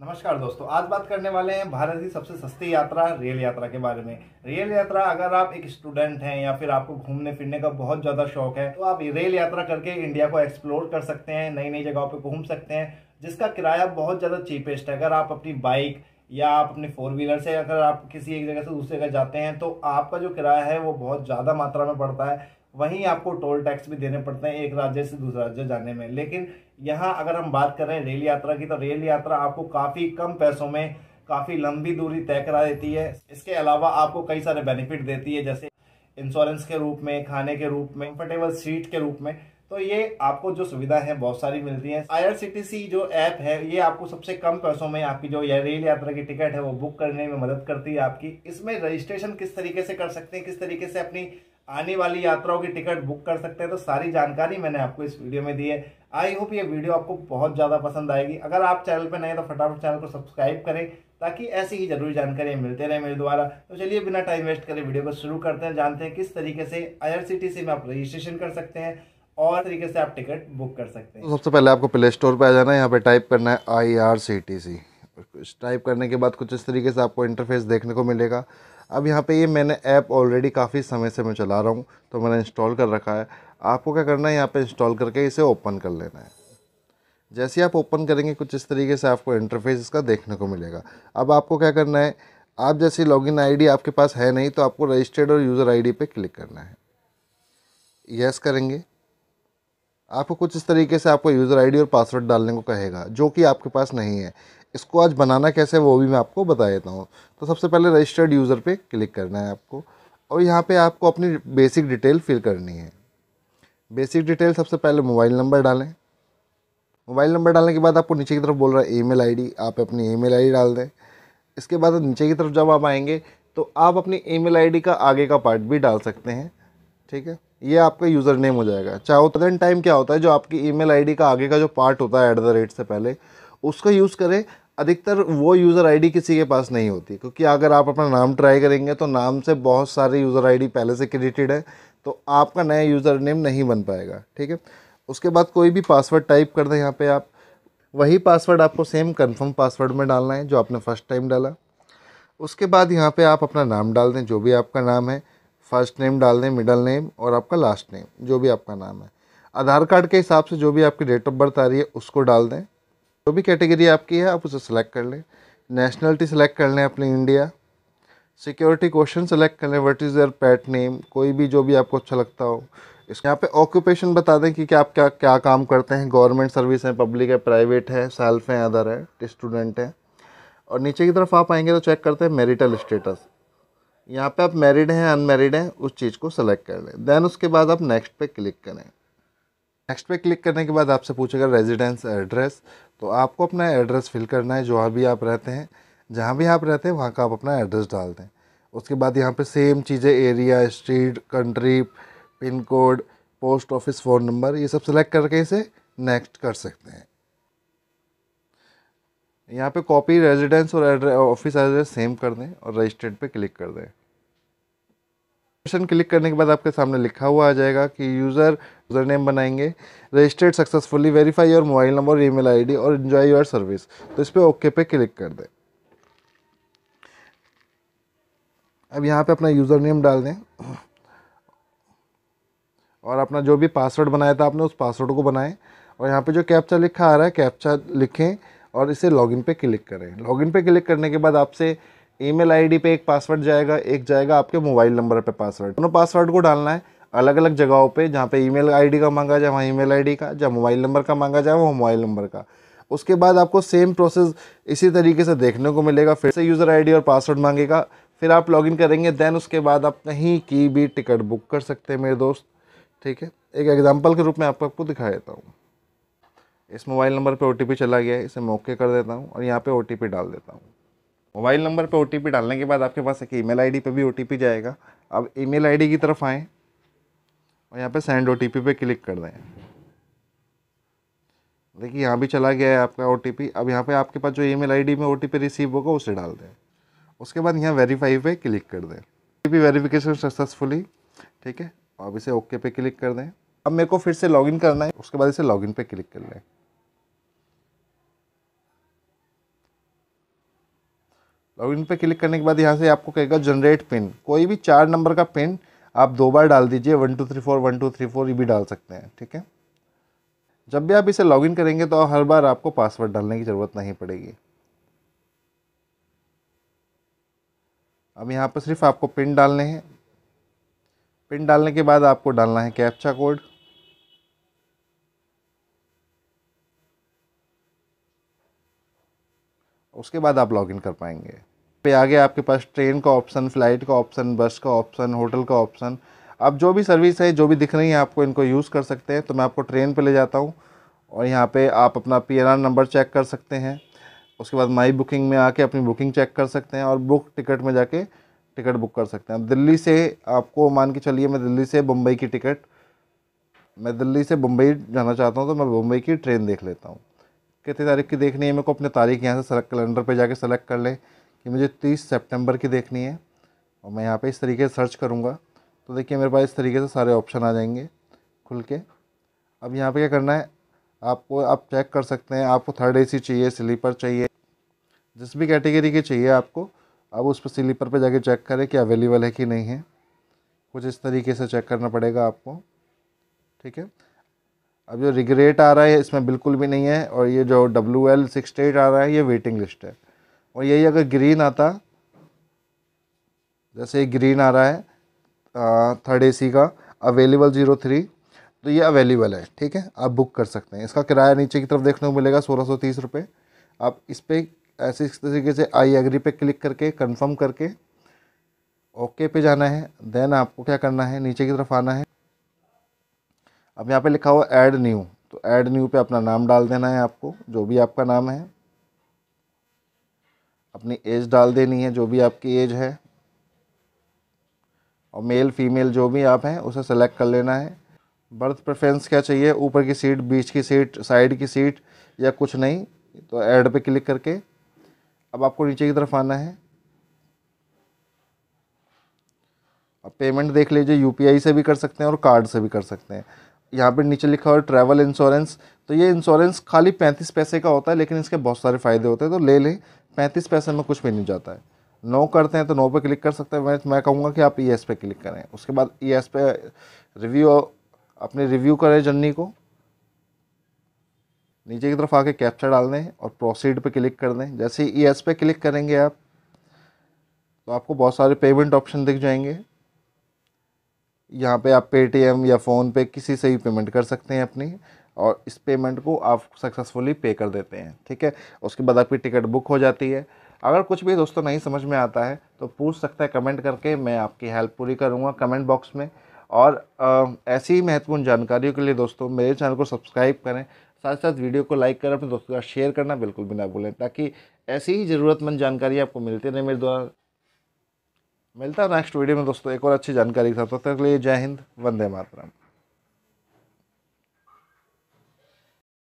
नमस्कार दोस्तों आज बात करने वाले हैं भारत की सबसे सस्ती यात्रा रेल यात्रा के बारे में रेल यात्रा अगर आप एक स्टूडेंट हैं या फिर आपको घूमने फिरने का बहुत ज़्यादा शौक है तो आप रेल यात्रा करके इंडिया को एक्सप्लोर कर सकते हैं नई नई जगहों पर घूम सकते हैं जिसका किराया बहुत ज़्यादा चीपेस्ट है अगर आप अपनी बाइक या आप अपने फोर व्हीलर से अगर आप किसी एक जगह से दूसरी जगह जाते हैं तो आपका जो किराया है वो बहुत ज़्यादा मात्रा में बढ़ता है वहीं आपको टोल टैक्स भी देने पड़ते हैं एक राज्य से दूसरे राज्य जाने में लेकिन यहाँ अगर हम बात करें रेल यात्रा की तो रेल यात्रा आपको काफ़ी कम पैसों में काफ़ी लंबी दूरी तय करा देती है इसके अलावा आपको कई सारे बेनिफिट देती है जैसे इंश्योरेंस के रूप में खाने के रूप में कम्फर्टेबल सीट के रूप में तो ये आपको जो सुविधा है बहुत सारी मिलती है आई जो ऐप है ये आपको सबसे कम पैसों में आपकी जो या रेल यात्रा की टिकट है वो बुक करने में मदद करती है आपकी इसमें रजिस्ट्रेशन किस तरीके से कर सकते हैं किस तरीके से अपनी आने वाली यात्राओं की टिकट बुक कर सकते हैं तो सारी जानकारी मैंने आपको इस वीडियो में दी है आई होप ये वीडियो आपको बहुत ज़्यादा पसंद आएगी अगर आप चैनल पर नए तो फटाफट चैनल को सब्सक्राइब करें ताकि ऐसी ही जरूरी जानकारी मिलते रहे मेरे द्वारा तो चलिए बिना टाइम वेस्ट करें वीडियो को शुरू करते हैं जानते हैं किस तरीके से आई में आप रजिस्ट्रेशन कर सकते हैं और तरीके से आप टिकट बुक कर सकते हैं तो सबसे पहले आपको प्ले स्टोर पर आ जाना है यहाँ पर टाइप करना है आई टाइप करने के बाद कुछ इस तरीके से आपको इंटरफेस देखने को मिलेगा अब यहाँ पे ये मैंने ऐप ऑलरेडी काफ़ी समय से मैं चला रहा हूँ तो मैंने इंस्टॉल कर रखा है आपको क्या करना है यहाँ पे इंस्टॉल करके इसे ओपन कर लेना है जैसे आप ओपन करेंगे कुछ इस तरीके से आपको इंटरफेस इसका देखने को मिलेगा अब आपको क्या करना है आप जैसे लॉगिन आईडी आपके पास है नहीं तो आपको रजिस्टर्ड और यूज़र आईडी पे क्लिक करना है यस करेंगे आपको कुछ इस तरीके से आपको यूज़र आईडी और पासवर्ड डालने को कहेगा जो कि आपके पास नहीं है इसको आज बनाना कैसे है वो भी मैं आपको बता देता हूँ तो सबसे पहले रजिस्टर्ड यूज़र पे क्लिक करना है आपको और यहाँ पे आपको अपनी बेसिक डिटेल फिल करनी है बेसिक डिटेल सबसे पहले मोबाइल नंबर डालें मोबाइल नंबर डालने के बाद आपको नीचे की तरफ बोल रहा है ईमेल आईडी आप अपनी ईमेल आईडी डाल दें इसके बाद नीचे की तरफ जब आप आएंगे तो आप अपनी ईमेल आईडी का आगे का पार्ट भी डाल सकते हैं ठीक है ये आपका यूज़र नेम हो जाएगा चाहे तदन टाइम क्या होता है जो आपकी ईमेल आईडी का आगे का जो पार्ट होता है एट द रेट से पहले उसका यूज़ करें अधिकतर वो यूज़र आईडी किसी के पास नहीं होती क्योंकि अगर आप अपना नाम ट्राई करेंगे तो नाम से बहुत सारे यूज़र आईडी पहले से क्रिएटेड है तो आपका नया यूज़र नेम नहीं बन पाएगा ठीक है उसके बाद कोई भी पासवर्ड टाइप कर दें यहाँ पे आप वही पासवर्ड आपको सेम कंफर्म पासवर्ड में डालना है जो आपने फ़र्स्ट टाइम डाला उसके बाद यहाँ पर आप अपना नाम डाल दें जो भी आपका नाम है फर्स्ट नेम डाल दें मिडल नेम और आपका लास्ट नेम जो भी आपका नाम है आधार कार्ड के हिसाब से जो भी आपकी डेट ऑफ बर्थ आ रही है उसको डाल दें जो भी कैटेगरी आपकी है आप उसे सिलेक्ट कर लें नेशनलिटी सेलेक्ट कर लें अपनी इंडिया सिक्योरिटी क्वेश्चन सेलेक्ट कर लें what is your pet name कोई भी जो भी आपको अच्छा लगता हो इस यहाँ पे ऑक्यूपेशन बता दें कि क्या आप क्या क्या काम करते हैं गवर्नमेंट सर्विस हैं पब्लिक है प्राइवेट है सेल्फ हैं अदर है स्टूडेंट हैं और नीचे की तरफ आप आएंगे तो चेक करते हैं मेरिटल स्टेटस यहाँ पे आप मैरिड हैं अनमेरिड हैं उस चीज़ को सेलेक्ट कर लें देन उसके बाद आप नेक्स्ट पे क्लिक करें नेक्स्ट पे क्लिक करने के बाद आपसे पूछेगा रेजिडेंस एड्रेस तो आपको अपना एड्रेस फिल करना है जहाँ भी आप रहते हैं जहाँ भी आप रहते हैं वहाँ का आप अपना एड्रेस डाल दें उसके बाद यहाँ पे सेम चीज़ें area street country pin code post office phone number ये सब सिलेक्ट करके इसे नेक्स्ट कर सकते हैं यहाँ पे कॉपी रेजिडेंस और ऑफिस एड्रेस सेम कर दें और रजिस्टर्ड पे क्लिक कर दें ऑप्शन क्लिक करने के बाद आपके सामने लिखा हुआ आ जाएगा कि यूज़र यूज़र नेम बनाएंगे registered successfully verify your mobile number email ID और इन्जॉय योर सर्विस तो इस पर ओके पे क्लिक कर दें अब यहाँ पे अपना यूज़र नेम डाल दें और अपना जो भी पासवर्ड बनाया था आपने उस पासवर्ड को बनाएं और यहाँ पे जो कैप्चा लिखा आ रहा है कैप्चा लिखें और इसे लॉगिन पे क्लिक करें लॉगिन पे क्लिक करने के बाद आपसे ईमेल आईडी पे एक पासवर्ड जाएगा एक जाएगा आपके मोबाइल नंबर पे पासवर्ड दोनों पासवर्ड को डालना है अलग अलग जगहों पे जहाँ पे ईमेल आईडी का मांगा जाए वहाँ ईमेल आईडी का जहाँ मोबाइल नंबर का मांगा जाए वहाँ मोबाइल नंबर का उसके बाद आपको सेम प्रोसेस इसी तरीके से देखने को मिलेगा फिर से यूज़र आई और पासवर्ड मांगेगा फिर आप लॉगिन करेंगे देन उसके बाद आप कहीं की भी टिकट बुक कर सकते हैं मेरे दोस्त ठीक है एक एग्जाम्पल के रूप में आपको आपको दिखा देता हूँ इस मोबाइल नंबर पर ओ चला गया है इसे मैं ओके कर देता हूँ और यहाँ पर ओ डाल देता हूँ मोबाइल नंबर पर ओ डालने के बाद आपके पास एक ई मेल आई भी ओ जाएगा अब ई मेल की तरफ आएँ और यहाँ पर सेंड ओ पे क्लिक कर दें देखिए यहाँ भी चला गया है आपका ओ अब यहाँ पे आपके पास जो ईमेल आईडी में ओ रिसीव होगा उसे डाल दें उसके बाद यहाँ वेरीफाई पे क्लिक कर दें ओ वेरिफिकेशन सक्सेसफुली ठीक है अब इसे ओके पे क्लिक कर दें अब मेरे को फिर से लॉगिन करना है उसके बाद इसे लॉगिन पे क्लिक कर लें लॉगिन पे क्लिक करने के बाद यहाँ से आपको कहेगा जनरेट पिन कोई भी चार नंबर का पिन आप दो बार डाल दीजिए one two three four one two three four ये भी डाल सकते हैं ठीक है जब भी आप इसे लॉगिन करेंगे तो हर बार आपको पासवर्ड डालने की ज़रूरत नहीं पड़ेगी अब यहाँ पर सिर्फ आपको पिन डालने हैं पिन डालने के बाद आपको डालना है कैप्चा कोड उसके बाद आप लॉगिन कर पाएंगे पे आगे आपके पास ट्रेन का ऑप्शन फ़्लाइट का ऑप्शन बस का ऑप्शन होटल का ऑप्शन अब जो भी सर्विस है जो भी दिख रही है आपको इनको यूज़ कर सकते हैं तो मैं आपको ट्रेन पे ले जाता हूँ और यहाँ पे आप अपना पी नंबर चेक कर सकते हैं उसके बाद माई बुकिंग में आके अपनी बुकिंग चेक कर सकते हैं और बुक टिकट में जाके टिकट बुक कर सकते हैं दिल्ली से आपको मान के चलिए मैं दिल्ली से बम्बई की टिकट मैं दिल्ली से बम्बई जाना चाहता हूँ तो मैं बम्बई की ट्रेन देख लेता हूँ कितनी तारीख की देखनी है मेरे को अपने तारीख यहाँ से कैलेंडर पर जाके सेलेक्ट कर लें कि मुझे तीस सेप्टेम्बर की देखनी है और मैं यहाँ पर इस तरीके से सर्च करूँगा तो देखिए मेरे पास इस तरीके से सारे ऑप्शन आ जाएंगे खुल के अब यहाँ पे क्या करना है आपको आप चेक कर सकते हैं आपको थर्ड एसी चाहिए स्लीपर चाहिए जिस भी कैटेगरी की चाहिए आपको अब उस पर स्लीपर पर जाके चेक करें कि अवेलेबल है कि नहीं है कुछ इस तरीके से चेक करना पड़ेगा आपको ठीक है अब जो रिग्रेट आ रहा है इसमें बिल्कुल भी नहीं है और ये जो डब्ल्यू एल सिक्सटी एट आ रहा है ये वेटिंग लिस्ट है और यही अगर ग्रीन आता जैसे ग्रीन आ रहा है थर्ड ए का अवेलेबल ज़ीरो थ्री तो ये अवेलेबल है ठीक है आप बुक कर सकते हैं इसका किराया नीचे की तरफ देखने को मिलेगा सोलह सौ तीस रुपये आप इस पर ऐसे इस तरीके से आई एग्री पे क्लिक करके कंफर्म करके ओके पे जाना है देन आपको क्या करना है नीचे की तरफ आना है अब यहाँ पे लिखा हुआ ऐड न्यू तो ऐड न्यू पे अपना नाम डाल देना है आपको जो भी आपका नाम है अपनी एज डाल देनी है जो भी आपकी एज है और मेल फीमेल जो भी आप हैं उसे सेलेक्ट कर लेना है बर्थ प्रेफरेंस क्या चाहिए ऊपर की सीट बीच की सीट साइड की सीट या कुछ नहीं तो ऐड पे क्लिक करके अब आपको नीचे की तरफ आना है अब पेमेंट देख लीजिए यूपीआई से भी कर सकते हैं और कार्ड से भी कर सकते हैं यहाँ पे नीचे लिखा हुआ ट्रैवल इंश्योरेंस तो ये इंश्योरेंस खाली पैंतीस पैसे का होता है लेकिन इसके बहुत सारे फ़ायदे होते हैं तो ले लें पैंतीस पैसे में कुछ भी नहीं जाता है नो करते हैं तो नो पे क्लिक कर सकते हैं मैं मैं कहूँगा कि आप ई e एस पे क्लिक करें उसके बाद ई e एस पे रिव्यू अपने रिव्यू करें जर्नी को नीचे की तरफ आके कैप्चर डाल दें और प्रोसीड पे क्लिक कर दें जैसे ही ई e एस पे क्लिक करेंगे आप तो आपको बहुत सारे पेमेंट ऑप्शन दिख जाएंगे यहाँ पे आप पेटीएम या फ़ोनपे किसी से भी पेमेंट कर सकते हैं अपनी और इस पेमेंट को आप सक्सेसफुली पे कर देते हैं ठीक है उसके बाद आपकी टिकट बुक हो जाती है अगर कुछ भी दोस्तों नहीं समझ में आता है तो पूछ सकता है कमेंट करके मैं आपकी हेल्प पूरी करूँगा कमेंट बॉक्स में और ऐसी महत्वपूर्ण जानकारियों के लिए दोस्तों मेरे चैनल को सब्सक्राइब करें साथ साथ वीडियो को लाइक करें अपने दोस्तों के साथ शेयर करना बिल्कुल भी ना भूलें ताकि ऐसी ही ज़रूरतमंद जानकारी आपको मिलती रहे मेरे द्वारा मिलता है नेक्स्ट वीडियो में दोस्तों एक और अच्छी जानकारी के साथ तब तक के लिए जय हिंद वंदे मातरम